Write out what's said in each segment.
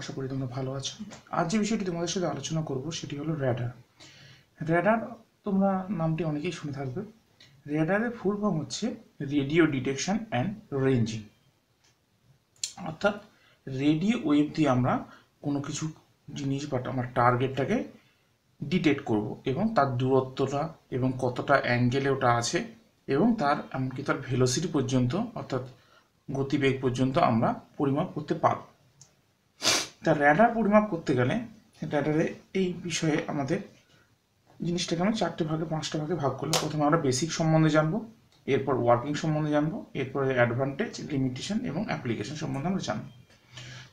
আশা করি তোমরা ভালো আছো আর যে বিষয়টি তোমাদের সাথে আলোচনা করব সেটি হলো র্যাডার র্যাডার তোমরা নামটি অনেকেই শুনে থাকবে র্যাডারের ফুল ফর্ম হচ্ছে রেডিও ডিটেকশন অ্যান্ড রেঞ্জিং অর্থাৎ রেডিও ওয়েভ দিয়ে আমরা কোনো কিছু জিনিস বা আমার টার্গেটটাকে ডিটেক্ট করব এবং তার দূরত্বটা এবং কতটা অ্যাঙ্গেলে ওটা আছে এবং তার এমনকি তার ভেলোসিটি পর্যন্ত অর্থাৎ গতিবেগ পর্যন্ত আমরা পরিমাপ করতে পারব তা র্যাডার পরিমাপ করতে গেলে র্যাডারে এই বিষয়ে আমাদের জিনিসটাকে আমরা চারটে ভাগে পাঁচটা ভাগে ভাগ করলাম প্রথমে আমরা বেসিক সম্বন্ধে জানবো এরপর ওয়ার্কিং সম্বন্ধে জানবো এরপরে অ্যাডভান্টেজ লিমিটেশন এবং অ্যাপ্লিকেশন সম্বন্ধে আমরা জানবো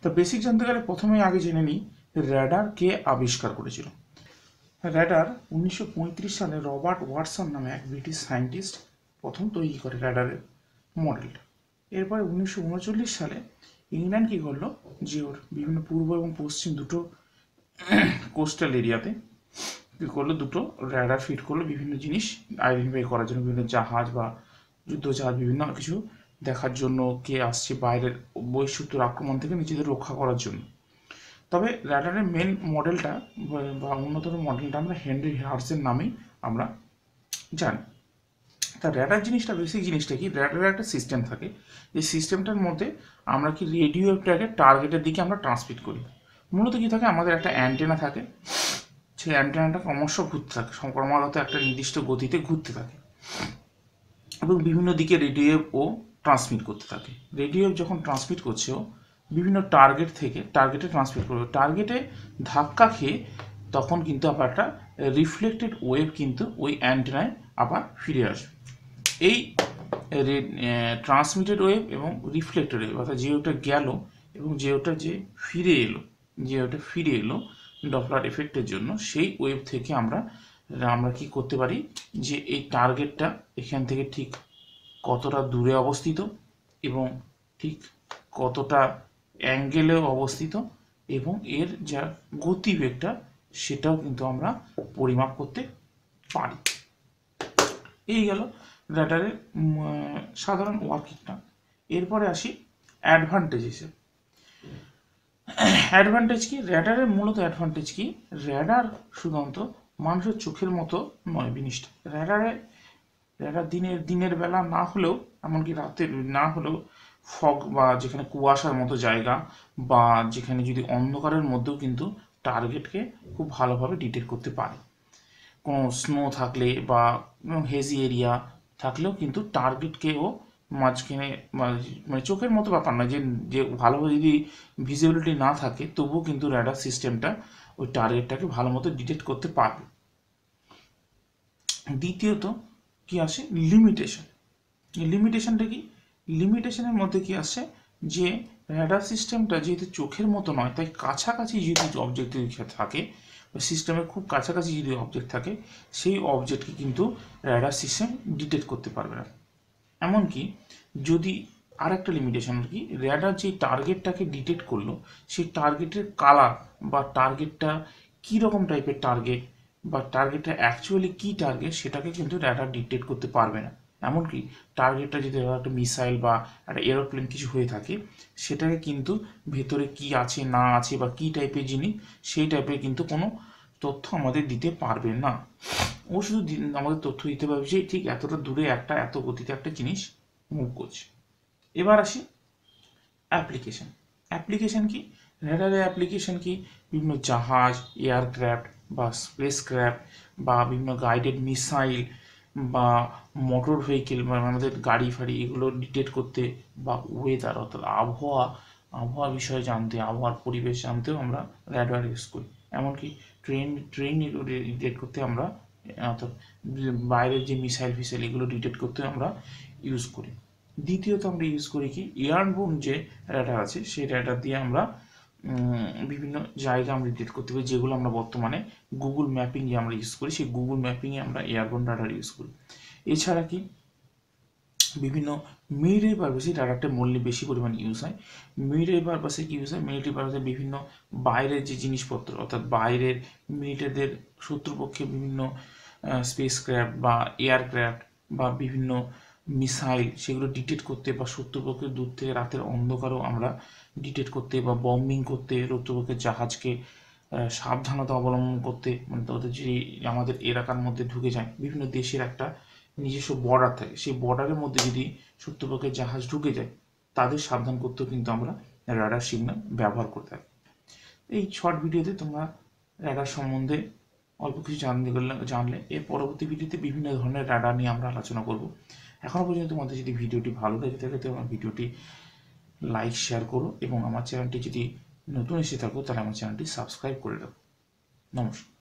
তো বেসিক জানতে গেলে প্রথমেই আগে জেনে নিই র্যাডার কে আবিষ্কার করেছিল র্যাডার উনিশশো সালে রবার্ট ওয়াটসন নামে এক ব্রিটিশ সায়েন্টিস্ট প্রথম তৈরি করে র্যাডারের মডেলটা এরপরে উনিশশো সালে ইংল্যান্ড কী করলো জিওর বিভিন্ন পূর্ব এবং পশ্চিম দুটো কোস্টাল এরিয়াতে কী করলো দুটো র্যাডার ফিট করলো বিভিন্ন জিনিস আইডেন্টিফাই করার জন্য বিভিন্ন জাহাজ বা যুদ্ধজাহাজ বিভিন্ন কিছু দেখার জন্য কে আসছে বাইরের বহিঃশত্রুর আক্রমণ থেকে নিজেদের রক্ষা করার জন্য তবে র্যাডারের মেন মডেলটা বা অন্যতম মডেলটা আমরা হেনরি হার্সের নামেই আমরা জানি তা র্যাডার জিনিসটা বেসিক জিনিসটা কি র্যাডার একটা সিস্টেম থাকে এই সিস্টেমটার মধ্যে আমরা কি রেডিও একটাকে টার্গেটের দিকে আমরা ট্রান্সমিট করি মূলত কি থাকে আমাদের একটা অ্যান্টেনা থাকে সেই অ্যান্টেনাটা ক্রমশ ঘুরতে থাকে ক্রমাগত একটা নির্দিষ্ট গতিতে ঘুরতে থাকে এবং বিভিন্ন দিকে রেডিও ও ট্রান্সমিট করতে থাকে রেডিও যখন ট্রান্সমিট করছে ও বিভিন্ন টার্গেট থেকে টার্গেটে ট্রান্সমিট করবে টার্গেটে ধাক্কা খেয়ে তখন কিন্তু আবার একটা রিফ্লেক্টেড ওয়েভ কিন্তু ওই অ্যান্টেনায় আবার ফিরে আসবে এই ট্রান্সমিটেড ওয়েভ এবং রিফ্লেক্টেড ওয়েভ অর্থাৎ যে ওটা গেল এবং যে ওটা যে ফিরে এলো যে ওটা ফিরে এলো ডপলার এফেক্টের জন্য সেই ওয়েভ থেকে আমরা আমরা কি করতে পারি যে এই টার্গেটটা এখান থেকে ঠিক কতটা দূরে অবস্থিত এবং ঠিক কতটা অ্যাঙ্গেলেও অবস্থিত এবং এর যা গতিবেগটা সেটাও কিন্তু আমরা পরিমাপ করতে পারি এই গেল ল্যাটারে সাধারণ ওয়ার্কিং টার্ম এরপরে আসি অ্যাডভান্টেজ হিসেবে অ্যাডভান্টেজ কি র্যাডারের মূলত অ্যাডভান্টেজ কি র্যাডার শুধুমাত্র মানুষের চোখের মতো নয় জিনিসটা র্যাডারে র্যাডার দিনের দিনের বেলা না হলেও এমনকি রাতের না হলেও ফগ বা যেখানে কুয়াশার মতো জায়গা বা যেখানে যদি অন্ধকারের মধ্যেও কিন্তু টার্গেটকে খুব ভালোভাবে ডিটেক্ট করতে পারে কোনো স্নো থাকলে বা হেজি এরিয়া থাকলেও কিন্তু টার্গেটকে ও মাঝখানে মানে চোখের মতো ব্যাপার না যে যে ভালোভাবে যদি ভিজিবিলিটি না থাকে তবুও কিন্তু র্যাডার সিস্টেমটা ওই টার্গেটটাকে ভালো মতো ডিটেক্ট করতে পারবে দ্বিতীয়ত কি আসে লিমিটেশন লিমিটেশনটা কি লিমিটেশনের মধ্যে কি আসে যে র্যাডার সিস্টেমটা যেহেতু চোখের মতো নয় তাই কাছাকাছি যেহেতু অবজেক্ট থাকে সিস্টেমের খুব কাছাকাছি যদি অবজেক্ট থাকে সেই অবজেক্টকে কিন্তু র্যাডার সিস্টেম ডিটেক্ট করতে পারবে না এমনকি যদি আর একটা লিমিটেশন আর কি র্যাডার যে টার্গেটটাকে ডিটেক্ট করলো সেই টার্গেটের কালার বা টার্গেটটা কী রকম টাইপের টার্গেট বা টার্গেটটা অ্যাকচুয়ালি কী টার্গেট সেটাকে কিন্তু র্যাডার ডিটেক্ট করতে পারবে না এমনকি টার্গেটটা যদি একটা মিসাইল বা একটা এরোপ্লেন কিছু হয়ে থাকে সেটাকে কিন্তু ভেতরে কি আছে না আছে বা কি টাইপের জিনিস সেই টাইপের কিন্তু কোনো তথ্য আমাদের দিতে পারবে না ও শুধু আমাদের তথ্য দিতে পারবে যে ঠিক এতটা দূরে একটা এত গতিতে একটা জিনিস মুভ করছে এবার আসি অ্যাপ্লিকেশন অ্যাপ্লিকেশন কি রেডারের অ্যাপ্লিকেশন কি বিভিন্ন জাহাজ এয়ারক্রাফট বা স্পেসক্রাফট বা বিভিন্ন গাইডেড মিসাইল বা মোটর ভেহিকেল বা আমাদের গাড়ি ফাড়ি এগুলো ডিটেক্ট করতে বা ওয়েদার অর্থাৎ আবহাওয়া আবহাওয়া বিষয়ে জানতে আবহাওয়ার পরিবেশ জানতেও আমরা র্যাডার ইউজ করি এমনকি ট্রেন ট্রেন ডিটেক্ট করতে আমরা অর্থাৎ বাইরের যে মিসাইল ফিসাইল এগুলো ডিটেক্ট করতে আমরা ইউজ করি দ্বিতীয়ত আমরা ইউজ করি কি এয়ারবোন যে র্যাডার আছে সেই র্যাডার দিয়ে আমরা বিভিন্ন জায়গা আমরা ডিটেক্ট করতে পারি যেগুলো আমরা বর্তমানে গুগল ম্যাপিংয়ে আমরা ইউজ করি সেই গুগল ম্যাপিংয়ে আমরা এয়ারবোন ডাটার ইউজ করি এছাড়া কি বিভিন্ন মিলিটারি পারপাসে ডাটাটা মূল্যে বেশি পরিমাণে ইউজ হয় মিলিটারি পারপাসে কী ইউজ হয় মিলিটারি পারপাসে বিভিন্ন বাইরের যে জিনিসপত্র অর্থাৎ বাইরের মিলিটারিদের শত্রুপক্ষে বিভিন্ন স্পেস ক্র্যাফট বা এয়ারক্র্যাফট বা বিভিন্ন মিসাইল সেগুলো ডিটেক্ট করতে বা শত্রুপক্ষের দূর থেকে রাতের অন্ধকারও আমরা ডিটেক্ট করতে বা বম্বিং করতে শত্রুপক্ষের জাহাজকে সাবধানতা অবলম্বন করতে মানে তাদের যে আমাদের এলাকার মধ্যে ঢুকে যায় বিভিন্ন দেশের একটা নিজস্ব বর্ডার থাকে সেই বর্ডারের মধ্যে যদি শত্রুপক্ষের জাহাজ ঢুকে যায় তাদের সাবধান করতেও কিন্তু আমরা রাডার সিগন্যাল ব্যবহার করে থাকি এই শর্ট ভিডিওতে তোমরা রাডার সম্বন্ধে অল্প কিছু জানতে জানলে এর পরবর্তী ভিডিওতে বিভিন্ন ধরনের রাডার নিয়ে আমরা আলোচনা করব এখনও পর্যন্ত তোমাদের যদি ভিডিওটি ভালো লেগে থাকে তো আমার ভিডিওটি লাইক শেয়ার করো এবং আমার চ্যানেলটি যদি নতুন এসে থাকো তাহলে আমার চ্যানেলটি সাবস্ক্রাইব করে রাখো নমস্কার